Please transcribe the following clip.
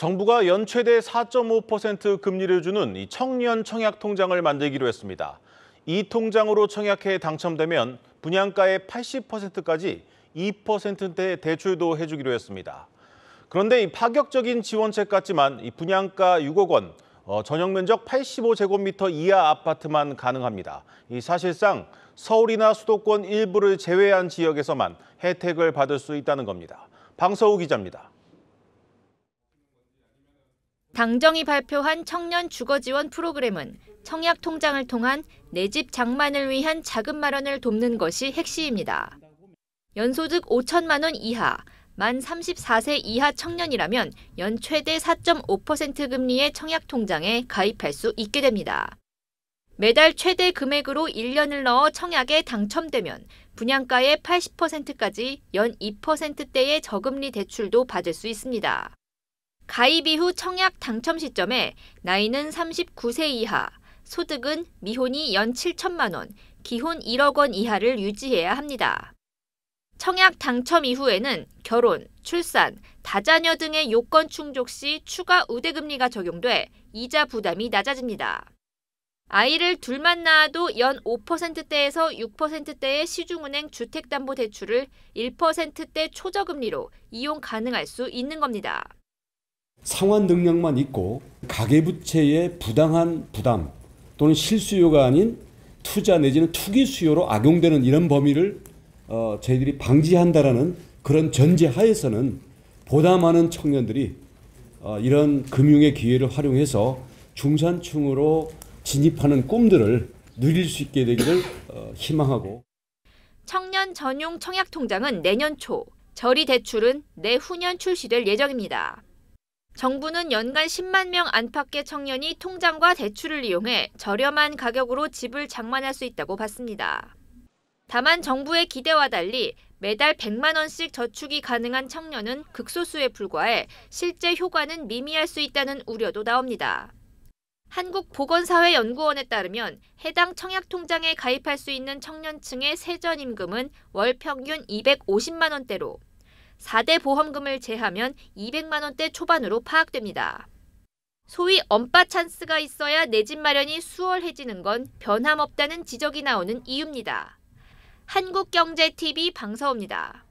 정부가 연 최대 4.5% 금리를 주는 청년 청약 통장을 만들기로 했습니다. 이 통장으로 청약해 당첨되면 분양가의 80%까지 2%대 대출도 해주기로 했습니다. 그런데 이 파격적인 지원책 같지만 이 분양가 6억 원, 어, 전용 면적 85제곱미터 이하 아파트만 가능합니다. 이 사실상 서울이나 수도권 일부를 제외한 지역에서만 혜택을 받을 수 있다는 겁니다. 방서우 기자입니다. 당정이 발표한 청년 주거 지원 프로그램은 청약 통장을 통한 내 집 장만을 위한 자금 마련을 돕는 것이 핵심입니다. 연소득 5천만 원 이하, 만 34세 이하 청년이라면 연 최대 4.5% 금리의 청약 통장에 가입할 수 있게 됩니다. 매달 최대 금액으로 1년을 넣어 청약에 당첨되면 분양가의 80%까지 연 2%대의 저금리 대출도 받을 수 있습니다. 가입 이후 청약 당첨 시점에 나이는 39세 이하, 소득은 미혼이 연 7천만 원, 기혼 1억 원 이하를 유지해야 합니다. 청약 당첨 이후에는 결혼, 출산, 다자녀 등의 요건 충족 시 추가 우대금리가 적용돼 이자 부담이 낮아집니다. 아이를 둘만 낳아도 연 5%대에서 6%대의 시중은행 주택담보대출을 1%대 초저금리로 이용 가능할 수 있는 겁니다. 상환 능력만 있고 가계부채의 부당한 부담 또는 실수요가 아닌 투자 내지는 투기 수요로 악용되는 이런 범위를 어, 저희들이 방지한다라는 그런 전제 하에서는 보다 많은 청년들이 어, 이런 금융의 기회를 활용해서 중산층으로 진입하는 꿈들을 누릴 수 있게 되기를 어, 희망하고 청년 전용 청약 통장은 내년 초, 저리 대출은 내후년 출시될 예정입니다. 정부는 연간 10만 명 안팎의 청년이 통장과 대출을 이용해 저렴한 가격으로 집을 장만할 수 있다고 봤습니다. 다만 정부의 기대와 달리 매달 100만 원씩 저축이 가능한 청년은 극소수에 불과해 실제 효과는 미미할 수 있다는 우려도 나옵니다. 한국보건사회연구원에 따르면 해당 청약통장에 가입할 수 있는 청년층의 세전임금은 월 평균 250만 원대로 4대 보험금을 제하면 200만 원대 초반으로 파악됩니다. 소위 엄빠 찬스가 있어야 내 집 마련이 수월해지는 건 변함없다는 지적이 나오는 이유입니다. 한국경제TV 방서입니다.